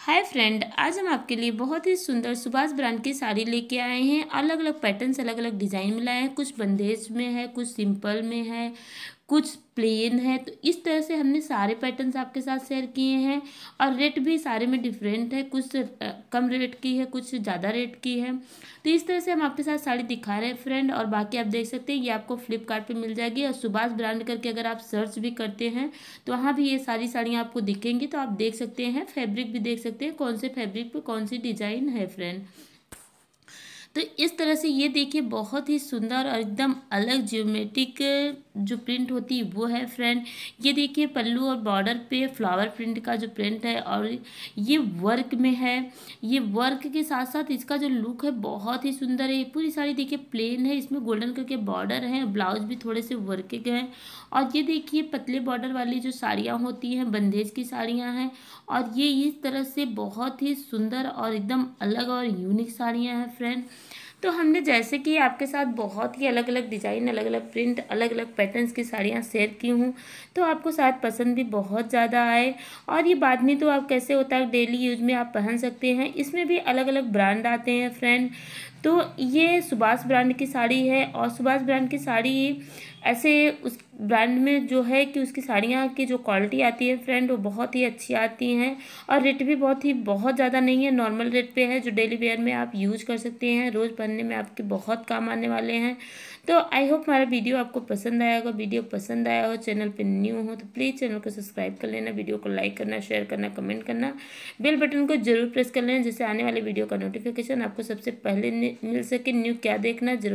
hi friend आज हम आपके लिए बहुत ही सुंदर सुभाष ब्रांड की साड़ी लेके आए हैं अलग अलग पैटर्न्स अलग अलग डिज़ाइन में लाए हैं कुछ बंदेज में है कुछ सिंपल में है कुछ प्लेन है तो इस तरह से हमने सारे पैटर्न्स आपके साथ शेयर किए हैं और रेट भी सारे में डिफरेंट है कुछ कम रेट की है कुछ ज़्यादा रेट की है तो इस तरह से हम आपके साथ साड़ी दिखा रहे हैं फ्रेंड और बाकी आप देख सकते हैं ये आपको फ्लिपकार्ट पे मिल जाएगी और सुभाष ब्रांड करके अगर आप सर्च भी करते हैं तो वहाँ भी ये सारी साड़ियाँ आपको दिखेंगी तो आप देख सकते हैं फेब्रिक भी देख सकते हैं कौन से फेब्रिक पर कौन सी डिज़ाइन है फ्रेंड तो इस तरह से ये देखिए बहुत ही सुंदर और एकदम अलग जियोमेट्रिक जो प्रिंट होती है वो है फ्रेंड ये देखिए पल्लू और बॉर्डर पे फ्लावर प्रिंट का जो प्रिंट है और ये वर्क में है ये वर्क के साथ साथ इसका जो लुक है बहुत ही सुंदर है ये पूरी साड़ी देखिए प्लेन है इसमें गोल्डन कलर के बॉर्डर हैं ब्लाउज भी थोड़े से वर्क के हैं और ये देखिए पतले बॉर्डर वाली जो साड़ियाँ होती हैं बंदेज की साड़ियाँ हैं और ये इस तरह से बहुत ही सुंदर और एकदम अलग और यूनिक साड़ियाँ हैं फ्रेंड तो हमने जैसे कि आपके साथ बहुत ही अलग अलग डिज़ाइन अलग अलग प्रिंट अलग अलग पैटर्न्स की साड़ियाँ शेयर की हूँ तो आपको शायद पसंद भी बहुत ज़्यादा आए और ये बाद में तो आप कैसे होता है डेली यूज में आप पहन सकते हैं इसमें भी अलग अलग ब्रांड आते हैं फ्रेंड तो ये सुभाष ब्रांड की साड़ी है और सुभाष ब्रांड की साड़ी ऐसे उस ब्रांड में जो है कि उसकी साड़ियाँ की जो क्वालिटी आती है फ्रेंड वो बहुत ही अच्छी आती हैं और रेट भी बहुत ही बहुत ज़्यादा नहीं है नॉर्मल रेट पे है जो डेली वेयर में आप यूज कर सकते हैं रोज़ पहनने में आपके बहुत काम आने वाले हैं तो आई होप हमारा वीडियो आपको पसंद आया होगा वीडियो पसंद आया हो चैनल पर न्यू हो तो प्लीज़ चैनल को सब्सक्राइब कर लेना वीडियो को लाइक करना शेयर करना कमेंट करना बेल बटन को जरूर प्रेस कर लेना जिससे आने वाले वीडियो का नोटिफिकेशन आपको सबसे पहले मिल सके न्यू क्या देखना जरूर